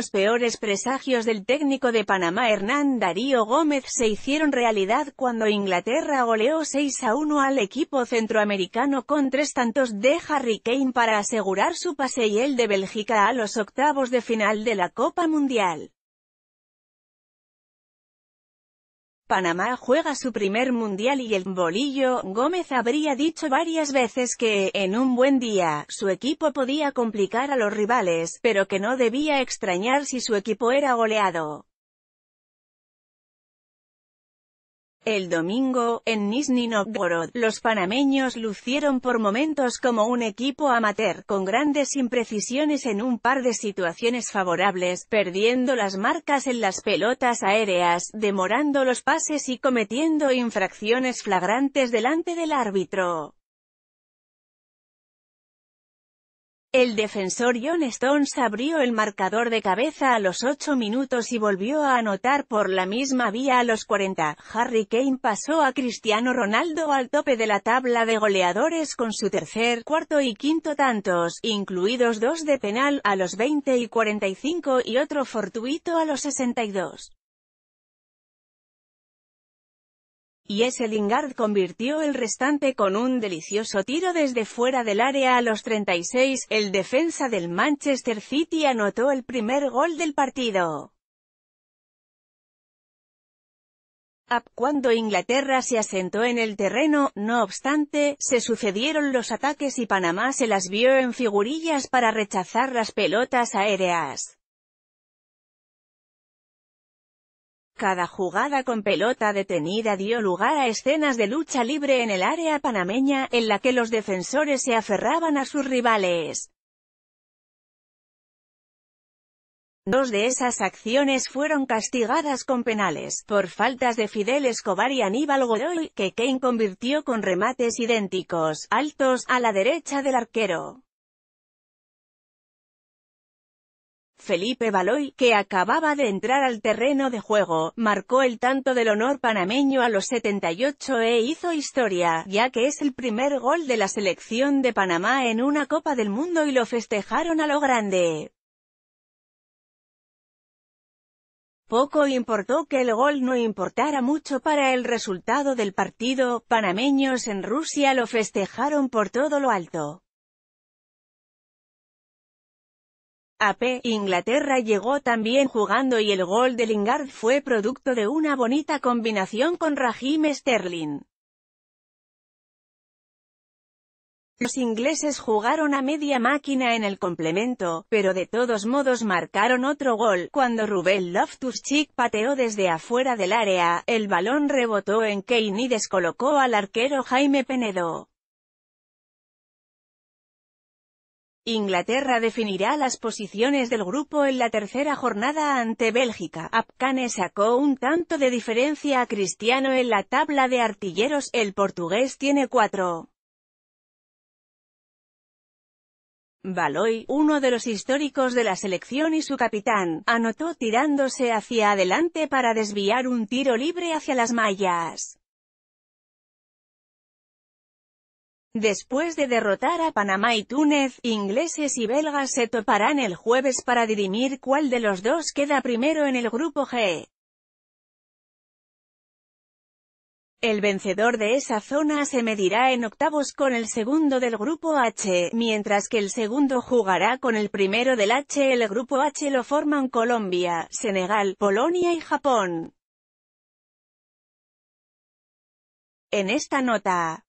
los peores presagios del técnico de Panamá Hernán Darío Gómez se hicieron realidad cuando Inglaterra goleó 6 a 1 al equipo centroamericano con tres tantos de Harry Kane para asegurar su pase y el de Bélgica a los octavos de final de la Copa Mundial. Panamá juega su primer mundial y el bolillo Gómez habría dicho varias veces que, en un buen día, su equipo podía complicar a los rivales, pero que no debía extrañar si su equipo era goleado. El domingo, en Nizhny Novgorod, los panameños lucieron por momentos como un equipo amateur, con grandes imprecisiones en un par de situaciones favorables, perdiendo las marcas en las pelotas aéreas, demorando los pases y cometiendo infracciones flagrantes delante del árbitro. El defensor John Stones abrió el marcador de cabeza a los 8 minutos y volvió a anotar por la misma vía a los 40. Harry Kane pasó a Cristiano Ronaldo al tope de la tabla de goleadores con su tercer, cuarto y quinto tantos, incluidos dos de penal, a los 20 y 45 y otro fortuito a los 62. y ese Lingard convirtió el restante con un delicioso tiro desde fuera del área a los 36, el defensa del Manchester City anotó el primer gol del partido. cuando Inglaterra se asentó en el terreno, no obstante, se sucedieron los ataques y Panamá se las vio en figurillas para rechazar las pelotas aéreas. Cada jugada con pelota detenida dio lugar a escenas de lucha libre en el área panameña, en la que los defensores se aferraban a sus rivales. Dos de esas acciones fueron castigadas con penales, por faltas de Fidel Escobar y Aníbal Godoy, que Kane convirtió con remates idénticos, altos, a la derecha del arquero. Felipe Baloy, que acababa de entrar al terreno de juego, marcó el tanto del honor panameño a los 78 e hizo historia, ya que es el primer gol de la selección de Panamá en una Copa del Mundo y lo festejaron a lo grande. Poco importó que el gol no importara mucho para el resultado del partido, panameños en Rusia lo festejaron por todo lo alto. AP Inglaterra llegó también jugando y el gol de Lingard fue producto de una bonita combinación con Raheem Sterling. Los ingleses jugaron a media máquina en el complemento, pero de todos modos marcaron otro gol, cuando Rubén Loftus-Cheek pateó desde afuera del área, el balón rebotó en Kane y descolocó al arquero Jaime Penedo. Inglaterra definirá las posiciones del grupo en la tercera jornada ante Bélgica. Apcane sacó un tanto de diferencia a Cristiano en la tabla de artilleros, el portugués tiene cuatro. Baloy, uno de los históricos de la selección y su capitán, anotó tirándose hacia adelante para desviar un tiro libre hacia las mallas. Después de derrotar a Panamá y Túnez, ingleses y belgas se toparán el jueves para dirimir cuál de los dos queda primero en el grupo G. El vencedor de esa zona se medirá en octavos con el segundo del grupo H, mientras que el segundo jugará con el primero del H. El grupo H lo forman Colombia, Senegal, Polonia y Japón. En esta nota